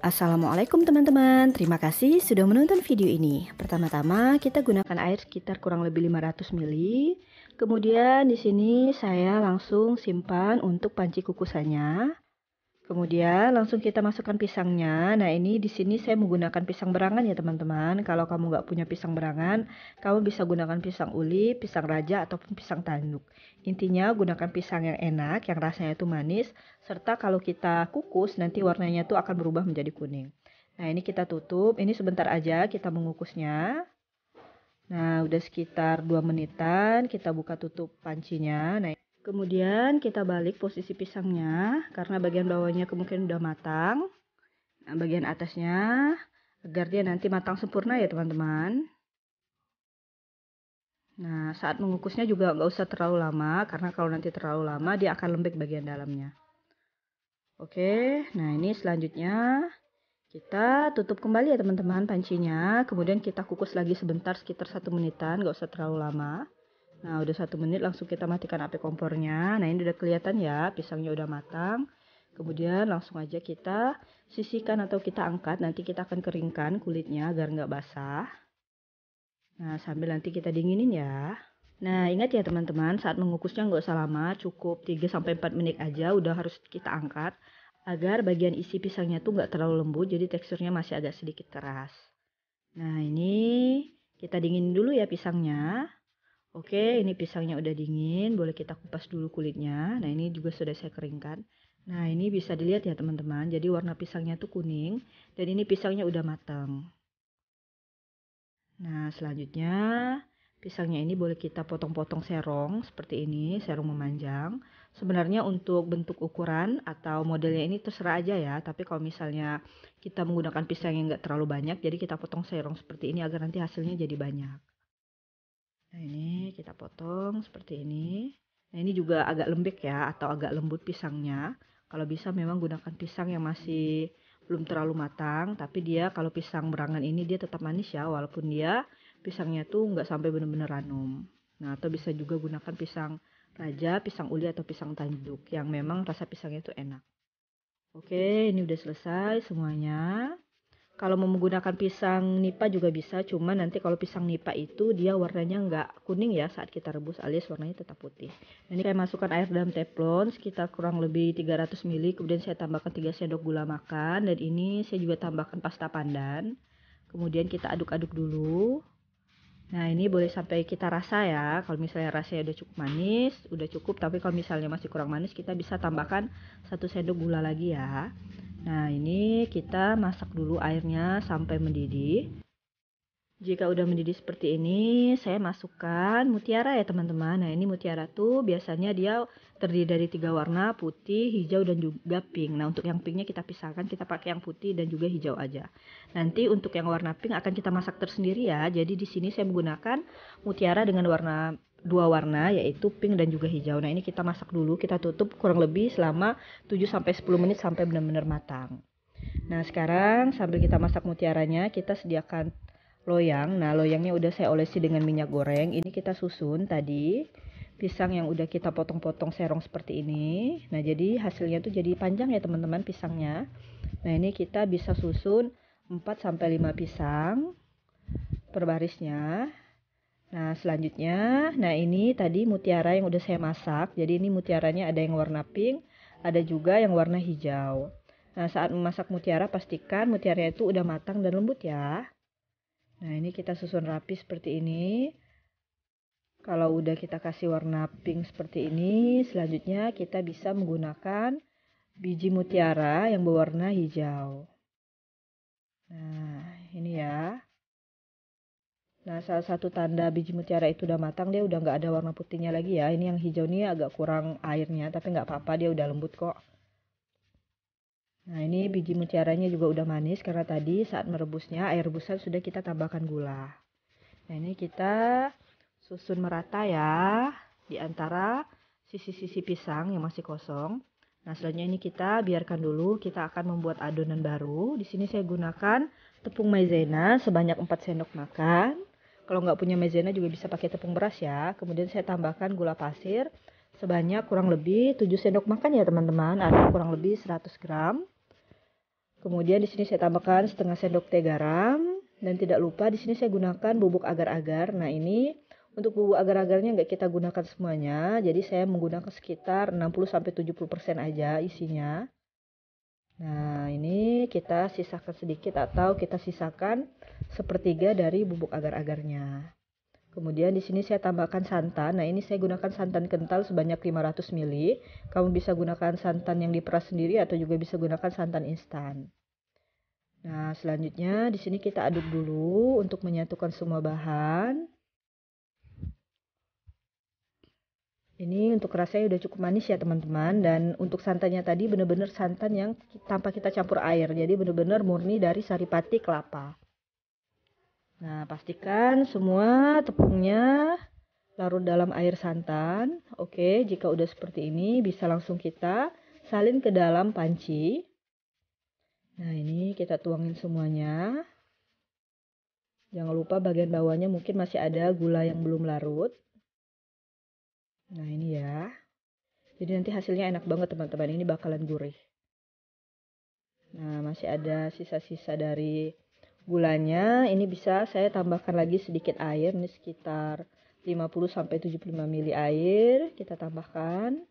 Assalamualaikum teman-teman, terima kasih sudah menonton video ini. Pertama-tama kita gunakan air sekitar kurang lebih 500 ml. Kemudian di sini saya langsung simpan untuk panci kukusannya. Kemudian langsung kita masukkan pisangnya. Nah ini di sini saya menggunakan pisang berangan ya teman-teman. Kalau kamu nggak punya pisang berangan, kamu bisa gunakan pisang uli, pisang raja ataupun pisang tanduk. Intinya gunakan pisang yang enak, yang rasanya itu manis, serta kalau kita kukus nanti warnanya tuh akan berubah menjadi kuning. Nah, ini kita tutup. Ini sebentar aja kita mengukusnya. Nah, udah sekitar 2 menitan kita buka tutup pancinya. Nah, kemudian kita balik posisi pisangnya karena bagian bawahnya kemungkinan udah matang. Nah, bagian atasnya agar dia nanti matang sempurna ya, teman-teman. Nah, saat mengukusnya juga nggak usah terlalu lama, karena kalau nanti terlalu lama, dia akan lembek bagian dalamnya. Oke, nah ini selanjutnya kita tutup kembali ya teman-teman pancinya. Kemudian kita kukus lagi sebentar sekitar satu menitan, nggak usah terlalu lama. Nah udah satu menit langsung kita matikan api kompornya. Nah ini udah kelihatan ya pisangnya udah matang. Kemudian langsung aja kita sisihkan atau kita angkat. Nanti kita akan keringkan kulitnya agar nggak basah. Nah sambil nanti kita dinginin ya. Nah, ingat ya teman-teman, saat mengukusnya nggak usah lama, cukup 3-4 menit aja, udah harus kita angkat, agar bagian isi pisangnya tuh nggak terlalu lembut, jadi teksturnya masih agak sedikit keras. Nah, ini kita dingin dulu ya pisangnya. Oke, ini pisangnya udah dingin, boleh kita kupas dulu kulitnya. Nah, ini juga sudah saya keringkan. Nah, ini bisa dilihat ya teman-teman, jadi warna pisangnya tuh kuning, dan ini pisangnya udah matang. Nah, selanjutnya Pisangnya ini boleh kita potong-potong serong seperti ini, serong memanjang. Sebenarnya untuk bentuk ukuran atau modelnya ini terserah aja ya, tapi kalau misalnya kita menggunakan pisang yang nggak terlalu banyak, jadi kita potong serong seperti ini agar nanti hasilnya jadi banyak. Nah ini kita potong seperti ini. Nah ini juga agak lembek ya, atau agak lembut pisangnya. Kalau bisa memang gunakan pisang yang masih belum terlalu matang, tapi dia kalau pisang berangan ini dia tetap manis ya, walaupun dia pisangnya tuh nggak sampai benar-benar ranum. Nah, atau bisa juga gunakan pisang raja, pisang uli atau pisang tanduk yang memang rasa pisangnya itu enak. Oke, ini udah selesai semuanya. Kalau mau menggunakan pisang nipa juga bisa, cuman nanti kalau pisang nipa itu dia warnanya nggak kuning ya saat kita rebus alias warnanya tetap putih. ini saya masukkan air dalam teflon sekitar kurang lebih 300 ml, kemudian saya tambahkan 3 sendok gula makan dan ini saya juga tambahkan pasta pandan. Kemudian kita aduk-aduk dulu. Nah, ini boleh sampai kita rasa ya. Kalau misalnya rasanya udah cukup manis, udah cukup, tapi kalau misalnya masih kurang manis, kita bisa tambahkan satu sendok gula lagi ya. Nah, ini kita masak dulu airnya sampai mendidih. Jika udah mendidih seperti ini, saya masukkan mutiara ya teman-teman. Nah ini mutiara tuh biasanya dia terdiri dari tiga warna, putih, hijau, dan juga pink. Nah untuk yang pinknya kita pisahkan, kita pakai yang putih dan juga hijau aja. Nanti untuk yang warna pink akan kita masak tersendiri ya. Jadi di sini saya menggunakan mutiara dengan warna dua warna yaitu pink dan juga hijau. Nah ini kita masak dulu, kita tutup kurang lebih selama 7-10 menit sampai benar-benar matang. Nah sekarang sambil kita masak mutiaranya, kita sediakan loyang. Nah, loyangnya udah saya olesi dengan minyak goreng. Ini kita susun tadi pisang yang udah kita potong-potong serong seperti ini. Nah, jadi hasilnya tuh jadi panjang ya teman-teman pisangnya. Nah, ini kita bisa susun 4 sampai 5 pisang per barisnya. Nah, selanjutnya, nah ini tadi mutiara yang udah saya masak. Jadi ini mutiaranya ada yang warna pink, ada juga yang warna hijau. Nah, saat memasak mutiara pastikan mutiara itu udah matang dan lembut ya. Nah ini kita susun rapi seperti ini. Kalau udah kita kasih warna pink seperti ini, selanjutnya kita bisa menggunakan biji mutiara yang berwarna hijau. Nah, ini ya. Nah, salah satu tanda biji mutiara itu udah matang, dia udah nggak ada warna putihnya lagi ya. Ini yang hijau ini agak kurang airnya, tapi nggak apa-apa, dia udah lembut kok. Nah, ini biji mutiaranya juga udah manis karena tadi saat merebusnya air rebusan sudah kita tambahkan gula. Nah, ini kita susun merata ya di antara sisi-sisi pisang yang masih kosong. Nah, selanjutnya ini kita biarkan dulu, kita akan membuat adonan baru. Di sini saya gunakan tepung maizena sebanyak 4 sendok makan. Kalau nggak punya maizena juga bisa pakai tepung beras ya. Kemudian saya tambahkan gula pasir sebanyak kurang lebih 7 sendok makan ya teman-teman, atau kurang lebih 100 gram. Kemudian di sini saya tambahkan setengah sendok teh garam dan tidak lupa di sini saya gunakan bubuk agar-agar. Nah, ini untuk bubuk agar-agarnya nggak kita gunakan semuanya, jadi saya menggunakan sekitar 60 sampai 70% aja isinya. Nah, ini kita sisakan sedikit atau kita sisakan sepertiga dari bubuk agar-agarnya. Kemudian di sini saya tambahkan santan. Nah, ini saya gunakan santan kental sebanyak 500 ml. Kamu bisa gunakan santan yang diperas sendiri atau juga bisa gunakan santan instan. Nah, selanjutnya di sini kita aduk dulu untuk menyatukan semua bahan. Ini untuk rasanya udah cukup manis ya teman-teman dan untuk santannya tadi benar-benar santan yang tanpa kita campur air. Jadi benar-benar murni dari saripati kelapa. Nah, pastikan semua tepungnya larut dalam air santan. Oke, jika udah seperti ini bisa langsung kita salin ke dalam panci. Nah, ini kita tuangin semuanya. Jangan lupa bagian bawahnya mungkin masih ada gula yang belum larut. Nah, ini ya. Jadi nanti hasilnya enak banget teman-teman. Ini bakalan gurih. Nah, masih ada sisa-sisa dari gulanya ini bisa saya tambahkan lagi sedikit air ini sekitar 50 sampai 75 ml air kita tambahkan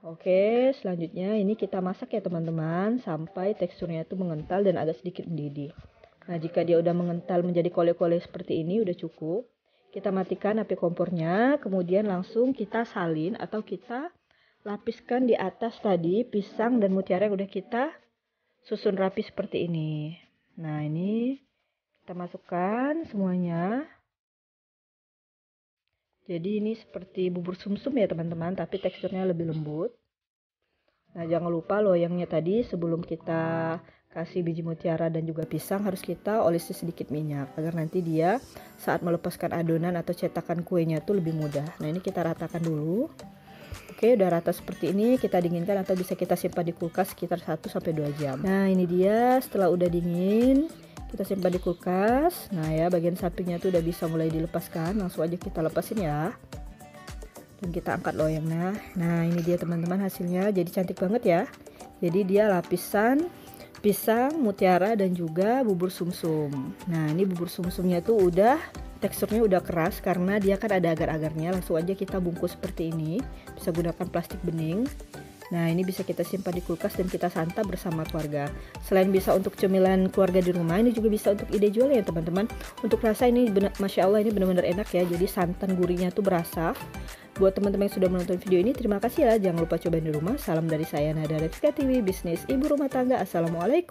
Oke, selanjutnya ini kita masak ya teman-teman sampai teksturnya itu mengental dan agak sedikit mendidih. Nah, jika dia udah mengental menjadi kole-kole seperti ini udah cukup. Kita matikan api kompornya, kemudian langsung kita salin atau kita lapiskan di atas tadi pisang dan mutiara yang udah kita susun rapi seperti ini. Nah, ini kita masukkan semuanya. Jadi ini seperti bubur sumsum -sum ya teman-teman, tapi teksturnya lebih lembut. Nah, jangan lupa loyangnya tadi sebelum kita kasih biji mutiara dan juga pisang harus kita olesi sedikit minyak agar nanti dia saat melepaskan adonan atau cetakan kuenya tuh lebih mudah. Nah, ini kita ratakan dulu. Oke, udah rata seperti ini, kita dinginkan atau bisa kita simpan di kulkas sekitar 1 sampai 2 jam. Nah, ini dia setelah udah dingin, kita simpan di kulkas. Nah, ya bagian sampingnya tuh udah bisa mulai dilepaskan, langsung aja kita lepasin ya. Dan kita angkat loyangnya. Nah, ini dia teman-teman hasilnya, jadi cantik banget ya. Jadi dia lapisan pisang, mutiara dan juga bubur sumsum. -sum. Nah, ini bubur sumsumnya tuh udah teksturnya udah keras karena dia kan ada agar-agarnya langsung aja kita bungkus seperti ini bisa gunakan plastik bening Nah ini bisa kita simpan di kulkas dan kita santap bersama keluarga Selain bisa untuk cemilan keluarga di rumah ini juga bisa untuk ide jual ya teman-teman Untuk rasa ini benar, Masya Allah ini benar-benar enak ya Jadi santan gurihnya tuh berasa Buat teman-teman yang sudah menonton video ini terima kasih ya Jangan lupa cobain di rumah Salam dari saya Nada Rizka TV Bisnis Ibu Rumah Tangga Assalamualaikum